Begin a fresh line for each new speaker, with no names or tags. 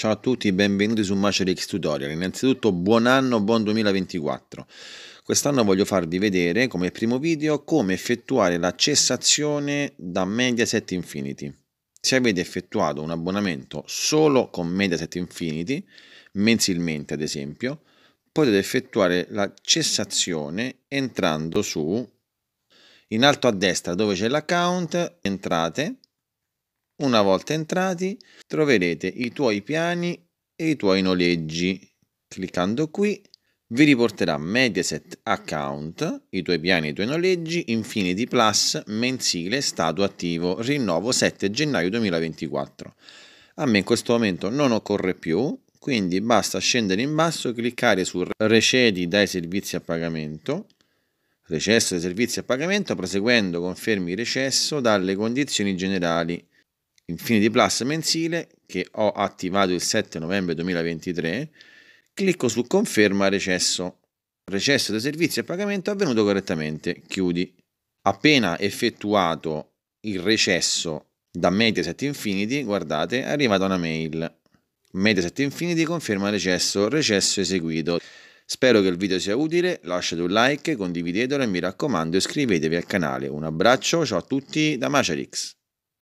Ciao a tutti, benvenuti su Macerix Tutorial. Innanzitutto buon anno, buon 2024. Quest'anno voglio farvi vedere come primo video come effettuare la cessazione da Mediaset Infinity. Se avete effettuato un abbonamento solo con Mediaset Infinity, mensilmente ad esempio, potete effettuare la cessazione entrando su in alto a destra dove c'è l'account, entrate una volta entrati troverete i tuoi piani e i tuoi noleggi. Cliccando qui vi riporterà Mediaset Account, i tuoi piani e i tuoi noleggi, infine di Plus, mensile, stato attivo, rinnovo 7 gennaio 2024. A me in questo momento non occorre più, quindi basta scendere in basso, cliccare su Recedi dai servizi a pagamento, Recesso dei servizi a pagamento, proseguendo confermi recesso dalle condizioni generali Infinity Plus mensile che ho attivato il 7 novembre 2023, clicco su conferma recesso. Recesso dei servizi e pagamento avvenuto correttamente. Chiudi. Appena effettuato il recesso da Mediaset Infinity, guardate, è arrivata una mail. Mediaset Infinity conferma recesso, recesso eseguito. Spero che il video sia utile, lasciate un like, condividetelo e mi raccomando iscrivetevi al canale. Un abbraccio, ciao a tutti da Macerix.